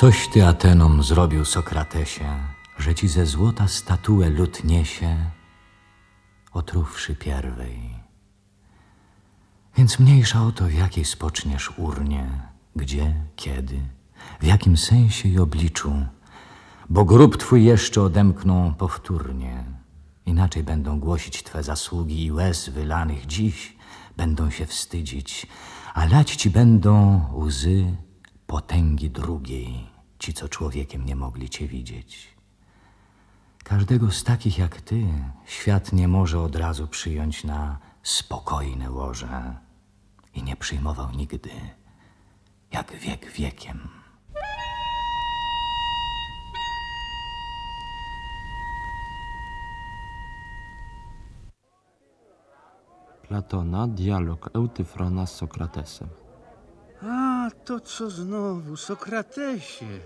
Coś ty Atenom zrobił, Sokratesie, że ci ze złota statuę lud niesie, otruwszy pierwej. Więc mniejsza o to, w jakiej spoczniesz urnie, gdzie, kiedy, w jakim sensie i obliczu, bo grób twój jeszcze odemkną powtórnie. Inaczej będą głosić twe zasługi i łez wylanych dziś, będą się wstydzić, a lać ci będą łzy potęgi drugiej, ci co człowiekiem nie mogli cię widzieć. Każdego z takich jak ty świat nie może od razu przyjąć na spokojne łoże i nie przyjmował nigdy, jak wiek wiekiem. Platona, dialog Eutyfrona z Sokratesem to co znowu, Sokratesie?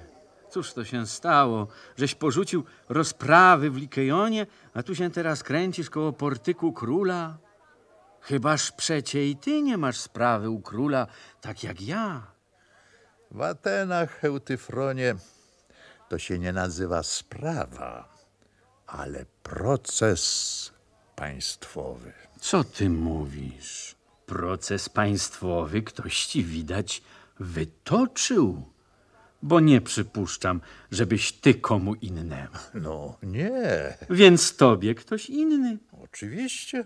Cóż to się stało, żeś porzucił rozprawy w Likejonie, a tu się teraz kręcisz koło portyku króla? Chybaż przecie i ty nie masz sprawy u króla, tak jak ja. W Atenach, Eutyfronie, to się nie nazywa sprawa, ale proces państwowy. Co ty mówisz? Proces państwowy ktoś ci widać wytoczył, bo nie przypuszczam, żebyś ty komu innemu. No nie. Więc tobie ktoś inny. Oczywiście.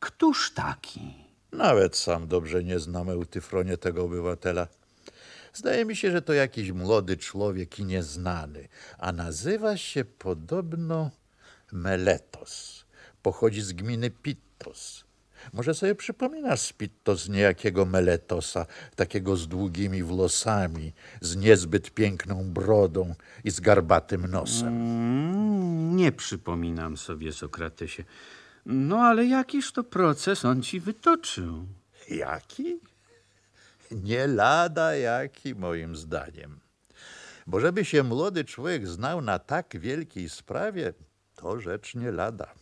Któż taki? Nawet sam dobrze nie znam Eutyfronie tego obywatela. Zdaje mi się, że to jakiś młody człowiek i nieznany, a nazywa się podobno Meletos. Pochodzi z gminy Pittos. Może sobie przypomina Spitto z niejakiego Meletosa, takiego z długimi włosami, z niezbyt piękną brodą i z garbatym nosem. Mm, nie przypominam sobie, Sokratesie. No ale jakiż to proces on ci wytoczył? Jaki? Nie lada jaki, moim zdaniem. Bo żeby się młody człowiek znał na tak wielkiej sprawie, to rzecz nie lada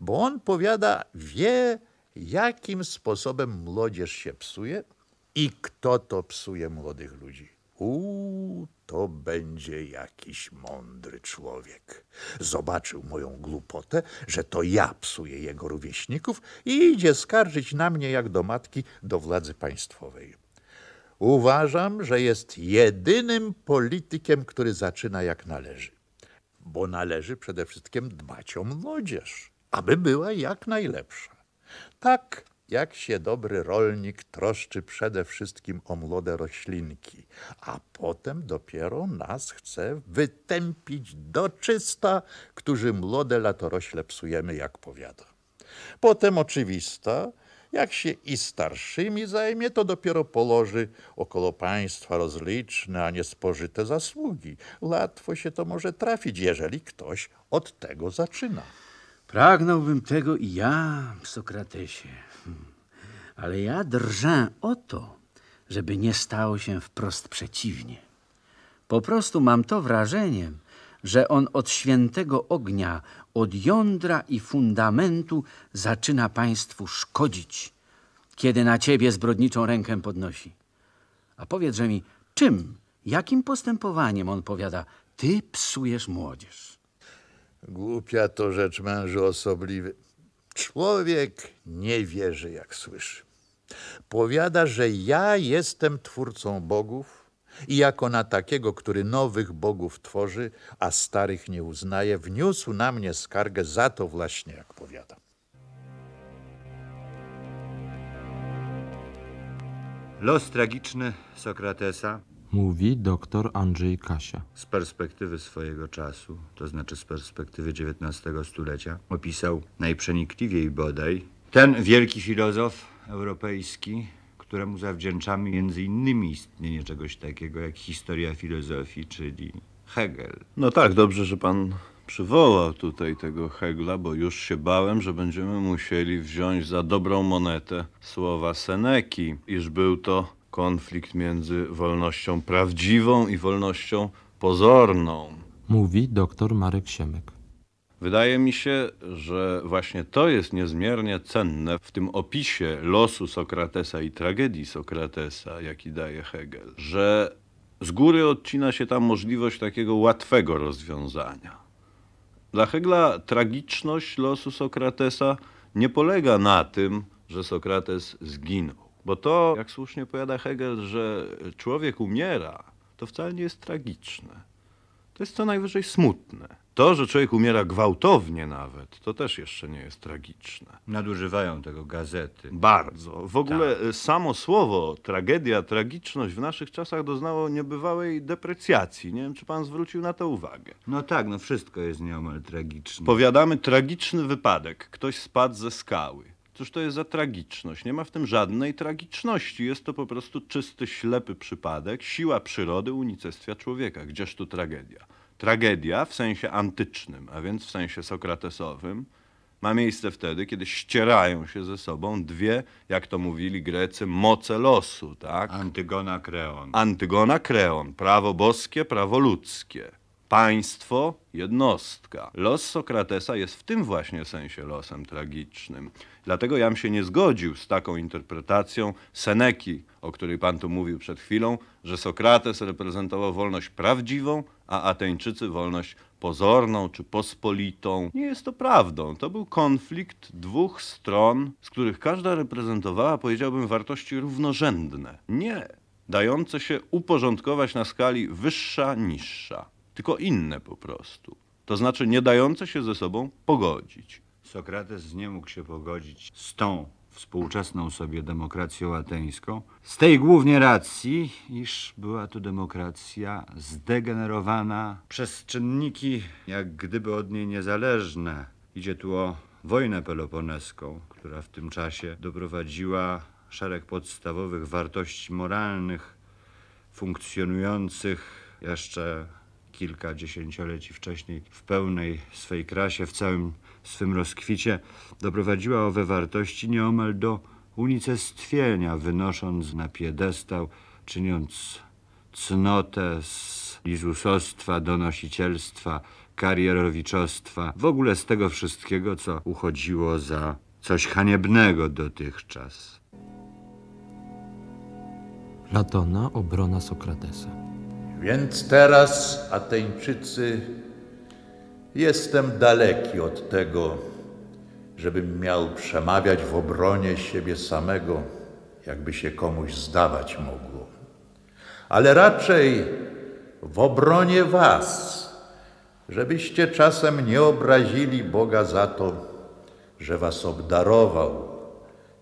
bo on powiada, wie jakim sposobem młodzież się psuje i kto to psuje młodych ludzi. Uuu, to będzie jakiś mądry człowiek. Zobaczył moją głupotę, że to ja psuję jego rówieśników i idzie skarżyć na mnie jak do matki do władzy państwowej. Uważam, że jest jedynym politykiem, który zaczyna jak należy. Bo należy przede wszystkim dbać o młodzież aby była jak najlepsza. Tak jak się dobry rolnik troszczy przede wszystkim o młode roślinki, a potem dopiero nas chce wytępić do czysta, którzy młode latorośle psujemy, jak powiada. Potem oczywista, jak się i starszymi zajmie, to dopiero położy około państwa rozliczne, a nie spożyte zasługi. Łatwo się to może trafić, jeżeli ktoś od tego zaczyna. Pragnąłbym tego i ja, Sokratesie, hmm. ale ja drżę o to, żeby nie stało się wprost przeciwnie. Po prostu mam to wrażenie, że on od świętego ognia, od jądra i fundamentu zaczyna państwu szkodzić, kiedy na ciebie zbrodniczą rękę podnosi. A powiedzże mi, czym, jakim postępowaniem on powiada, ty psujesz młodzież? Głupia to rzecz mężu osobliwy. Człowiek nie wierzy, jak słyszy. Powiada, że ja jestem twórcą bogów i jako na takiego, który nowych bogów tworzy, a starych nie uznaje, wniósł na mnie skargę za to właśnie, jak powiada. Los tragiczny Sokratesa Mówi doktor Andrzej Kasia. Z perspektywy swojego czasu, to znaczy z perspektywy XIX stulecia, opisał najprzenikliwiej bodaj ten wielki filozof europejski, któremu zawdzięczamy między innymi istnienie czegoś takiego jak historia filozofii, czyli Hegel. No tak, dobrze, że pan przywołał tutaj tego Hegla, bo już się bałem, że będziemy musieli wziąć za dobrą monetę słowa Seneki, iż był to konflikt między wolnością prawdziwą i wolnością pozorną. Mówi dr Marek Siemek. Wydaje mi się, że właśnie to jest niezmiernie cenne w tym opisie losu Sokratesa i tragedii Sokratesa, jaki daje Hegel, że z góry odcina się tam możliwość takiego łatwego rozwiązania. Dla Hegla tragiczność losu Sokratesa nie polega na tym, że Sokrates zginął. Bo to, jak słusznie powiada Hegel, że człowiek umiera, to wcale nie jest tragiczne. To jest co najwyżej smutne. To, że człowiek umiera gwałtownie nawet, to też jeszcze nie jest tragiczne. Nadużywają tego gazety. Bardzo. W ogóle tak. Y, samo słowo tragedia, tragiczność w naszych czasach doznało niebywałej deprecjacji. Nie wiem, czy pan zwrócił na to uwagę. No tak, no wszystko jest nieomal tragiczne. Powiadamy tragiczny wypadek. Ktoś spadł ze skały. Cóż to jest za tragiczność? Nie ma w tym żadnej tragiczności. Jest to po prostu czysty, ślepy przypadek, siła przyrody unicestwia człowieka. Gdzież tu tragedia? Tragedia w sensie antycznym, a więc w sensie sokratesowym, ma miejsce wtedy, kiedy ścierają się ze sobą dwie, jak to mówili Grecy, moce losu, tak? Antygona Kreon. Antygona Kreon, prawo boskie, prawo ludzkie. Państwo, jednostka. Los Sokratesa jest w tym właśnie sensie losem tragicznym. Dlatego ja bym się nie zgodził z taką interpretacją Seneki, o której pan tu mówił przed chwilą, że Sokrates reprezentował wolność prawdziwą, a Ateńczycy wolność pozorną czy pospolitą. Nie jest to prawdą. To był konflikt dwóch stron, z których każda reprezentowała, powiedziałbym, wartości równorzędne. Nie dające się uporządkować na skali wyższa-niższa tylko inne po prostu. To znaczy nie dające się ze sobą pogodzić. Sokrates nie mógł się pogodzić z tą współczesną sobie demokracją ateńską, z tej głównie racji, iż była to demokracja zdegenerowana przez czynniki jak gdyby od niej niezależne. Idzie tu o wojnę peloponeską, która w tym czasie doprowadziła szereg podstawowych wartości moralnych funkcjonujących jeszcze kilka dziesięcioleci wcześniej w pełnej swej krasie, w całym swym rozkwicie, doprowadziła owe wartości nieomal do unicestwienia, wynosząc na piedestał, czyniąc cnotę z Jezusostwa, donosicielstwa, karierowiczostwa, w ogóle z tego wszystkiego, co uchodziło za coś haniebnego dotychczas. Latona obrona Sokratesa. Więc teraz, Ateńczycy, jestem daleki od tego, żebym miał przemawiać w obronie siebie samego, jakby się komuś zdawać mogło, ale raczej w obronie Was, żebyście czasem nie obrazili Boga za to, że Was obdarował,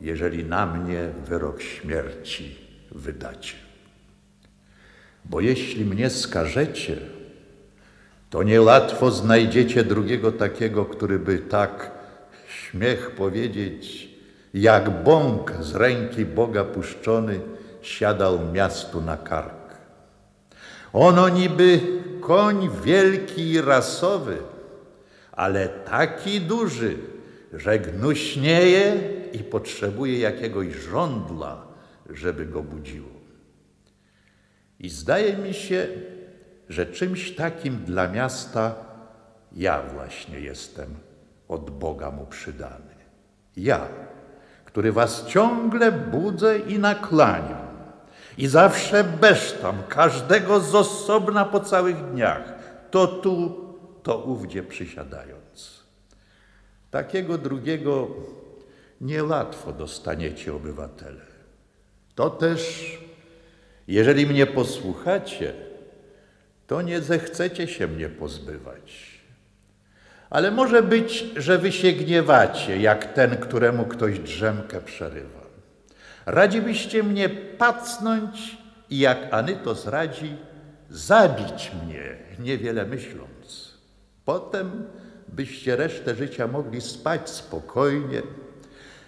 jeżeli na mnie wyrok śmierci wydacie bo jeśli mnie skażecie, to niełatwo znajdziecie drugiego takiego, który by tak śmiech powiedzieć, jak bąk z ręki Boga puszczony siadał miastu na kark. Ono niby koń wielki i rasowy, ale taki duży, że gnuśnieje i potrzebuje jakiegoś żądla, żeby go budziło. I zdaje mi się, że czymś takim dla miasta ja właśnie jestem od Boga mu przydany. Ja, który was ciągle budzę i nakłaniam. I zawsze besztam każdego z osobna po całych dniach, to tu, to ówdzie przysiadając. Takiego drugiego niełatwo dostaniecie obywatele. To też jeżeli mnie posłuchacie, to nie zechcecie się mnie pozbywać. Ale może być, że wy się gniewacie, jak ten, któremu ktoś drzemkę przerywa. Radzibyście mnie pacnąć i jak Anytos radzi, zabić mnie, niewiele myśląc. Potem byście resztę życia mogli spać spokojnie,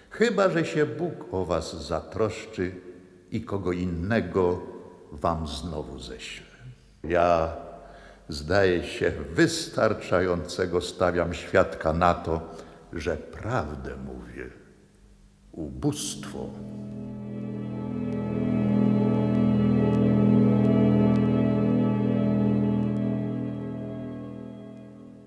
chyba że się Bóg o was zatroszczy i kogo innego wam znowu ześlę. Ja, zdaje się, wystarczającego stawiam świadka na to, że prawdę mówię. Ubóstwo.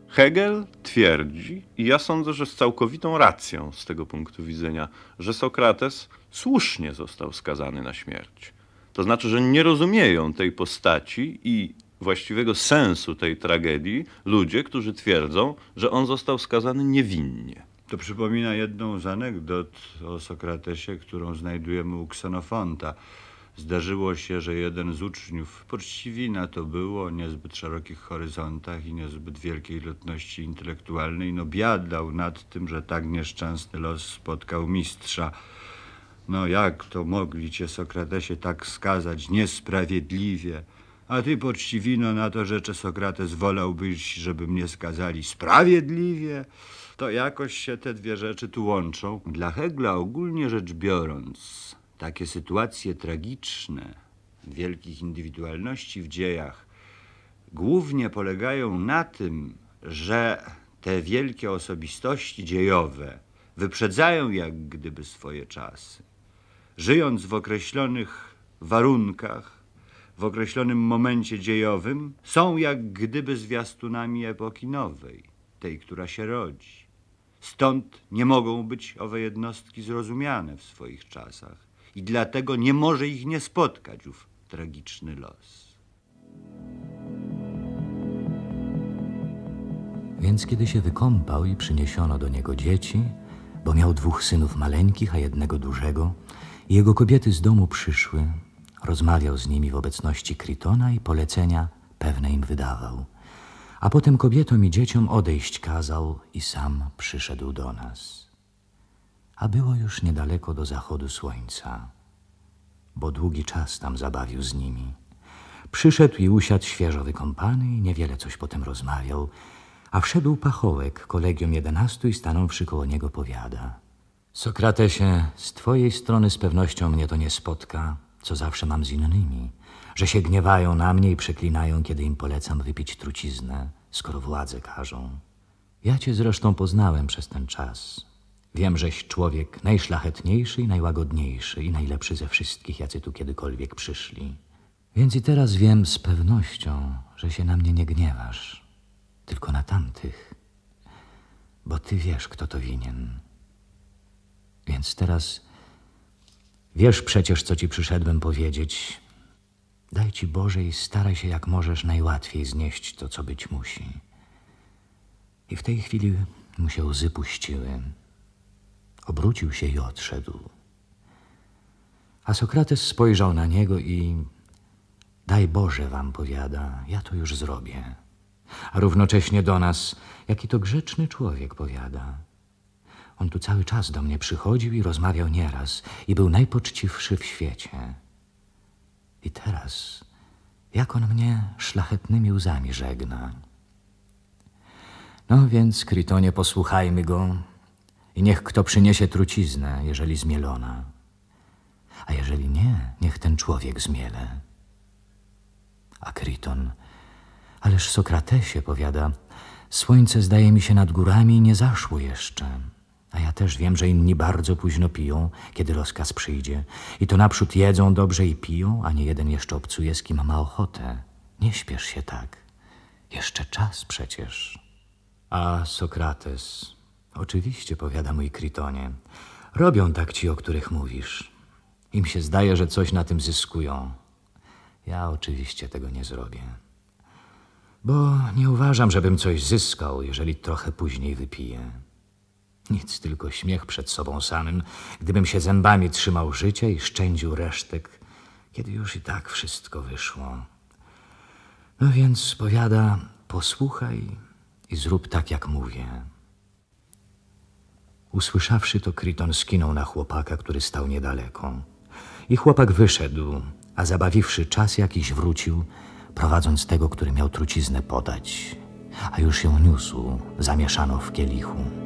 Hegel twierdzi, i ja sądzę, że z całkowitą racją z tego punktu widzenia, że Sokrates słusznie został skazany na śmierć. To znaczy, że nie rozumieją tej postaci i właściwego sensu tej tragedii ludzie, którzy twierdzą, że on został skazany niewinnie. To przypomina jedną z anegdot o Sokratesie, którą znajdujemy u Ksenofonta. Zdarzyło się, że jeden z uczniów, poczciwina to było, o niezbyt szerokich horyzontach i niezbyt wielkiej lotności intelektualnej, no biadał nad tym, że tak nieszczęsny los spotkał mistrza. No jak to mogli cię, Sokratesie, tak skazać niesprawiedliwie? A ty poczciwino na to że Sokrates, wolałbyś, żeby mnie skazali sprawiedliwie? To jakoś się te dwie rzeczy tu łączą. Dla Hegla ogólnie rzecz biorąc, takie sytuacje tragiczne wielkich indywidualności w dziejach głównie polegają na tym, że te wielkie osobistości dziejowe wyprzedzają jak gdyby swoje czasy żyjąc w określonych warunkach, w określonym momencie dziejowym, są jak gdyby zwiastunami epoki nowej, tej, która się rodzi. Stąd nie mogą być owe jednostki zrozumiane w swoich czasach i dlatego nie może ich nie spotkać ów tragiczny los. Więc kiedy się wykąpał i przyniesiono do niego dzieci, bo miał dwóch synów maleńkich, a jednego dużego, jego kobiety z domu przyszły. Rozmawiał z nimi w obecności Krytona i polecenia pewne im wydawał. A potem kobietom i dzieciom odejść kazał i sam przyszedł do nas. A było już niedaleko do zachodu słońca, bo długi czas tam zabawił z nimi. Przyszedł i usiadł świeżo wykąpany i niewiele coś potem rozmawiał, a wszedł pachołek, kolegium jedenastu i stanąwszy koło niego powiada. Sokratesie, z twojej strony z pewnością mnie to nie spotka, co zawsze mam z innymi, że się gniewają na mnie i przeklinają, kiedy im polecam wypić truciznę, skoro władze każą. Ja cię zresztą poznałem przez ten czas. Wiem, żeś człowiek najszlachetniejszy i najłagodniejszy i najlepszy ze wszystkich, jacy tu kiedykolwiek przyszli. Więc i teraz wiem z pewnością, że się na mnie nie gniewasz, tylko na tamtych, bo ty wiesz, kto to winien. Więc teraz wiesz przecież, co ci przyszedłem powiedzieć. Daj ci Boże i staraj się jak możesz najłatwiej znieść to, co być musi. I w tej chwili mu się łzy puściły. Obrócił się i odszedł. A Sokrates spojrzał na niego i Daj Boże wam powiada, ja to już zrobię. A równocześnie do nas, jaki to grzeczny człowiek powiada. On tu cały czas do mnie przychodził i rozmawiał nieraz i był najpoczciwszy w świecie. I teraz, jak on mnie szlachetnymi łzami żegna. No więc, Krytonie, posłuchajmy go i niech kto przyniesie truciznę, jeżeli zmielona. A jeżeli nie, niech ten człowiek zmiele. A Kryton, ależ Sokratesie, powiada, słońce zdaje mi się nad górami nie zaszło jeszcze. A ja też wiem, że inni bardzo późno piją, kiedy rozkaz przyjdzie. I to naprzód jedzą dobrze i piją, a nie jeden jeszcze obcuje, z kim ma ochotę. Nie śpiesz się tak. Jeszcze czas przecież. A Sokrates. Oczywiście, powiada mój Krytonie. Robią tak ci, o których mówisz. Im się zdaje, że coś na tym zyskują. Ja oczywiście tego nie zrobię. Bo nie uważam, żebym coś zyskał, jeżeli trochę później wypiję. Nic, tylko śmiech przed sobą samym, gdybym się zębami trzymał życia i szczędził resztek, kiedy już i tak wszystko wyszło. No więc powiada, posłuchaj i zrób tak, jak mówię. Usłyszawszy to, Kryton skinął na chłopaka, który stał niedaleko. I chłopak wyszedł, a zabawiwszy czas jakiś wrócił, prowadząc tego, który miał truciznę podać, a już ją niósł, zamieszano w kielichu.